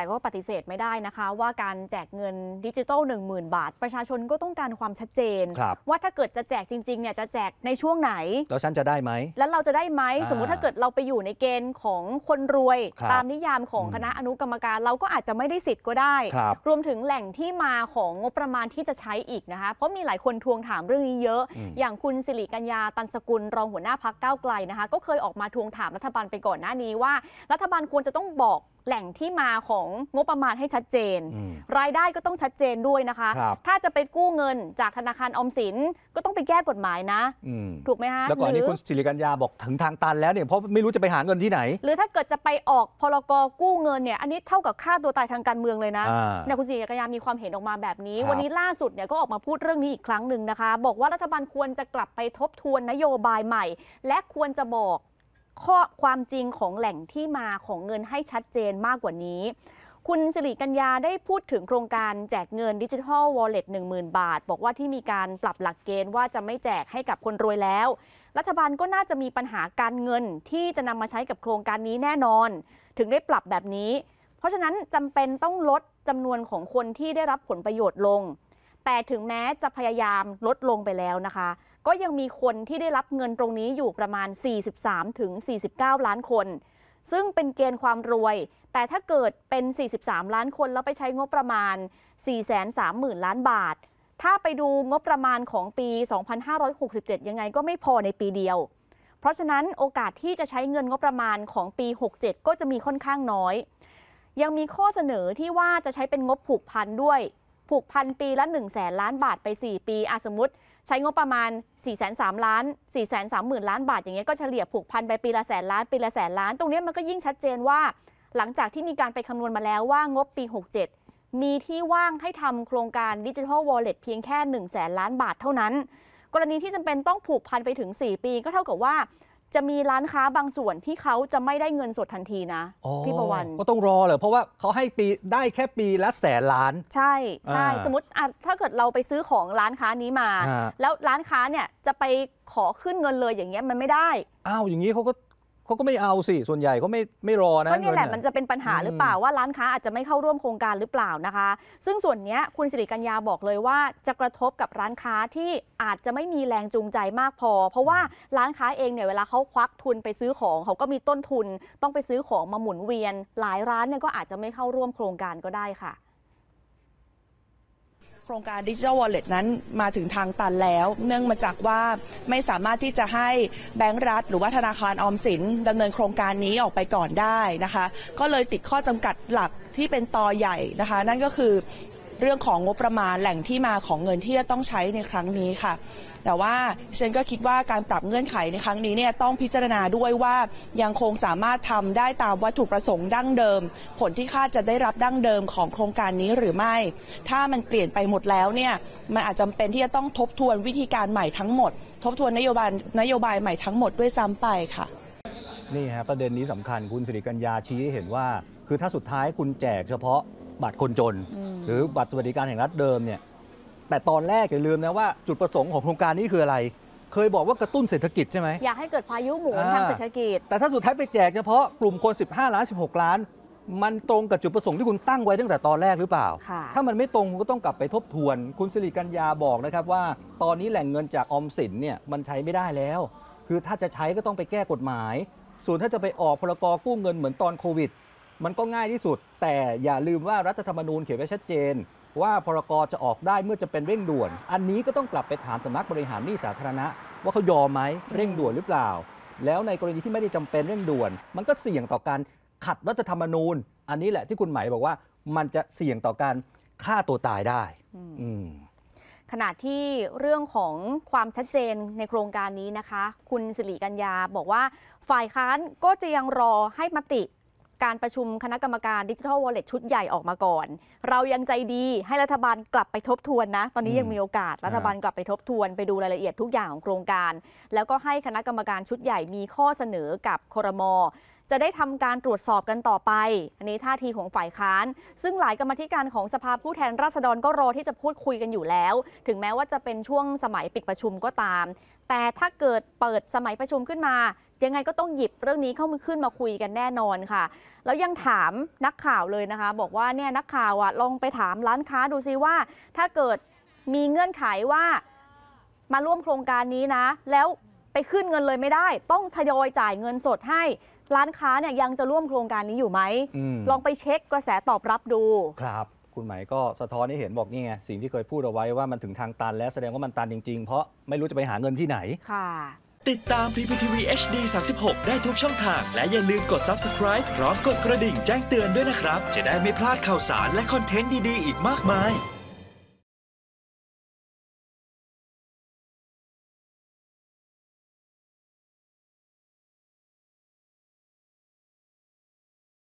แต่ก็ปฏิเสธไม่ได้นะคะ ว่าการแจกเงินดิจิตอล1 0,000บาท ประชาชนก็ต้องการความชัดเจน ว่าถ้าเกิดจะแจกจริงๆเนี่ยจะแจกในช่วงไหนแล้วฉันจะได้ไหมแล้วเราจะได้ไหมสมมุติถ้าเกิดเราไปอยู่ในเกณฑ์ของคนรวย ตามนิยามของคณะอนุกรรมการ เราก็อาจจะไม่ได้สิทธิ์ก็ได้ รวมถึงแหล่งที่มาของงบประมาณที่จะใช้อีกนะคะเพราะมีหลายคนทวงถามเรื่องนี้เยอะอย่างคุณสิริกัญญาตันสกุลรองหัวหน้าพักก้าวไกลนะคะก็เคยออกมาทวงถามรัฐบาลไปก่อนหน้านี้ว่ารัฐบาลควรจะต้องบอกแหล่งที่มาของงบประมาณให้ชัดเจน รายได้ก็ต้องชัดเจนด้วยนะคะ ถ้าจะไปกู้เงิน จากธนาคารอมสินก็ต้องไปแก้กฎหมายนะถูกไหมคะแล้วก่อนนี้คุณสิริกัญญาบอกถึงทางตันแล้วเนี่ยเพราะไม่รู้จะไปหาเงินที่ไหน หรือถ้าเกิดจะไปออกพลกรกู้เงินเนี่ยอันนี้เท่ากับค่าตัวตายทางการเมืองเลยนะเนี่ยคุณสิริกัญญามีความเห็นออกมาแบบนี้ วันนี้ล่าสุดเนี่ยก็ออกมาพูดเรื่องนี้อีกครั้งหนึ่งนะคะ บอกว่ารัฐบาลควรจะกลับไปทบทวนนโยบายใหม่ และควรจะบอกข้อความจริงของแหล่งที่มาของเงินให้ชัดเจนมากกว่านี้ คุณสิริกัญญาได้พูดถึงโครงการแจกเงินดิจิทัลวอลเล็ต10,000 บาท บอกว่าที่มีการปรับหลักเกณฑ์ว่าจะไม่แจกให้กับคนรวยแล้ว รัฐบาลก็น่าจะมีปัญหาการเงินที่จะนำมาใช้กับโครงการนี้แน่นอน ถึงได้ปรับแบบนี้ เพราะฉะนั้นจำเป็นต้องลดจำนวนของคนที่ได้รับผลประโยชน์ลง แต่ถึงแม้จะพยายามลดลงไปแล้วนะคะก็ยังมีคนที่ได้รับเงินตรงนี้อยู่ประมาณ 43-49 ล้านคน ซึ่งเป็นเกณฑ์ความรวย แต่ถ้าเกิดเป็น 43 ล้านคนแล้วไปใช้งบประมาณ430,000ล้านบาท ถ้าไปดูงบประมาณของปี 2567 ยังไงก็ไม่พอในปีเดียว เพราะฉะนั้นโอกาสที่จะใช้เงินงบประมาณของปี 67 ก็จะมีค่อนข้างน้อย ยังมีข้อเสนอที่ว่าจะใช้เป็นงบผูกพันด้วยผูกพันปีละ1 0 0 0 0แสนล้านบาทไป 4 ปีอาสมมติใช้งบประมาณ 4 3 0ามล้าน 4 3 0ื่นล้านบาท อย่างเงี้ยก็เฉลี่ยผูกพันไปปีละแสนล้าน ปีละแสนล้าน ตรงนี้มันก็ยิ่งชัดเจนว่า หลังจากที่มีการไปคำนวณมาแล้วว่างบปี 67 มีที่ว่างให้ทำโครงการดิจิทัลวอลเล็ตเพียงแค่1 0 0 0สนล้านบาทเท่านั้น กรณีที่จาเป็นต้องผูกพันไปถึง 4 ปีก็เท่ากับว่าจะมีร้านค้าบางส่วนที่เขาจะไม่ได้เงินสดทันทีนะ พี่ประวันก็ต้องรอเหรอเพราะว่าเขาให้ปีได้แค่ปีละแสนล้าน ใช่ใช่สมมติถ้าเกิดเราไปซื้อของร้านค้านี้มา แล้วร้านค้าเนี่ยจะไปขอขึ้นเงินเลยอย่างเงี้ยมันไม่ได้อ้าวอย่างนี้เขาก็เขาก็ไม่เอาสิส่วนใหญ่เขาไม่ไม่รอนะก็นี่แหละมันจะเป็นปัญหาหรือเปล่าว่าร้านค้าอาจจะไม่เข้าร่วมโครงการหรือเปล่านะคะ ซึ่งส่วนนี้คุณสิริกัญญาบอกเลยว่าจะกระทบกับร้านค้าที่อาจจะไม่มีแรงจูงใจมากพอ เพราะว่าร้านค้าเองเนี่ยเวลาเขาควักทุนไปซื้อของเขาก็มีต้นทุน ต้องไปซื้อของ มาหมุนเวียน หลายร้านเนี่ยก็อาจจะไม่เข้าร่วมโครงการก็ได้ค่ะครงการดิจิทัลวอลเล็ตนั้นมาถึงทางตันแล้ว เนื่องมาจากว่าไม่สามารถที่จะให้แบงก์รัฐ หรือว่าธนาคารออมสิน ดำเนินโครงการนี้ออกไปก่อนได้นะคะ ก็เลยติดข้อจำกัดหลักที่เป็นตอใหญ่นะคะ นั่นก็คือเรื่องของงบประมาณแหล่งที่มาของเงินที่จะต้องใช้ในครั้งนี้ค่ะ แต่ว่าเชนก็คิดว่าการปรับเงื่อนไขในครั้งนี้เนี่ยต้องพิจารณาด้วยว่ายังคงสามารถทำได้ตามวัตถุประสงค์ดั้งเดิม ผลที่คาดจะได้รับดั้งเดิมของโครงการนี้หรือไม่ ถ้ามันเปลี่ยนไปหมดแล้วเนี่ยมันอาจจะาเป็นที่จะต้องทบทวนวิธีการใหม่ทั้งหมด ทบทวนนโยบายนโยบายใหม่ทั้งหมดด้วยซ้ำไปค่ะนี่ฮะประเด็นนี้สำคัญคุณสิริกัญญาชี้ให้เห็นว่า คือถ้าสุดท้ายคุณแจกเฉพาะบัตรคนจน หรือบัตรสวัสดิการแห่งรัฐเดิมเนี่ยแต่ตอนแรกอย่าลืมนะว่า จุดประสงค์ของโครงการนี้คืออะไร เคยบอกว่ากระตุ้นเศรษฐกิจใช่ไหมอยากให้เกิดพายุหมุนทางเศรษฐกิจแต่ถ้าสุดท้ายไปแจกเฉพาะกลุ่มคน 15ล้าน16 ล้าน มันตรงกับจุดประสงค์ที่คุณตั้งไว้ตั้งแต่ตอนแรกหรือเปล่า ถ้ามันไม่ตรงคุณก็ต้องกลับไปทบทวน คุณสิริกัญญาบอกนะครับว่า ตอนนี้แหล่งเงินจากออมสินเนี่ยมันใช้ไม่ได้แล้ว คือถ้าจะใช้ก็ต้องไปแก้กฎหมายส่วนถ้าจะไปออกพรกกู้เงินเหมือนตอนโควิดมันก็ง่ายที่สุด แต่อย่าลืมว่ารัฐธรรมนูญเขียนไว้ชัดเจน ว่าพรกจะออกได้เมื่อจะเป็นเร่งด่วน อันนี้ก็ต้องกลับไปถามสำนักบริหารหนี้สาธารณะ ว่าเขายอมไหม เร่งด่วนหรือเปล่า แล้วในกรณีที่ไม่ได้จำเป็นเร่งด่วน มันก็เสี่ยงต่อการขัดรัฐธรรมนูญ อันนี้แหละที่คุณหมายบอกว่ามันจะเสี่ยงต่อการฆ่าตัวตายได้ขณะที่เรื่องของความชัดเจนในโครงการนี้นะคะ คุณสิริกัญญาบอกว่าฝ่ายค้านก็จะยังรอให้มติการประชุมคณะกรรมการดิจิทัลวอลเล็ชุดใหญ่ออกมาก่อน เรายังใจดีให้รัฐบาลกลับไปทบทวนนะ ตอนนี้ยังมีโอกาสรัฐบาลกลับไปทบทวนไปดูรายละเอียดทุกอย่างของโครงการ แล้วก็ให้คณะกรรมการชุดใหญ่มีข้อเสนอกับครมจะได้ทำการตรวจสอบกันต่อไป อันนี้ท่าทีของฝ่ายค้าน ซึ่งหลายกรรมธิการของสภาผู้แทนราษฎรก็รอที่จะพูดคุยกันอยู่แล้ว ถึงแม้ว่าจะเป็นช่วงสมัยปิดประชุมก็ตาม แต่ถ้าเกิดเปิดสมัยประชุมขึ้นมา ยังไงก็ต้องหยิบเรื่องนี้เข้ามาขึ้นมาคุยกันแน่นอนค่ะ แล้วยังถามนักข่าวเลยนะคะ บอกว่าเนี่ยนักข่าวอะลองไปถามร้านค้าดูซิว่า ถ้าเกิดมีเงื่อนไขว่ามาร่วมโครงการนี้นะ แล้วไปขึ้นเงินเลยไม่ได้ ต้องทยอยจ่ายเงินสดให้ร้านค้าเนี่ยยังจะร่วมโครงการนี้อยู่ไหม ลองไปเช็คกระแสตอบรับดู ครับ คุณหมายก็สะท้อนให้เห็นบอกนี่ไง สิ่งที่เคยพูดเอาไว้ว่ามันถึงทางตันแล้วแสดงว่ามันตันจริงๆ เพราะไม่รู้จะไปหาเงินที่ไหน ค่ะ ติดตาม PPTV HD 36ได้ทุกช่องทาง และอย่าลืมกด subscribe พร้อมกดกระดิ่งแจ้งเตือนด้วยนะครับ จะได้ไม่พลาดข่าวสารและคอนเทนต์ดีๆ อีกมากมาย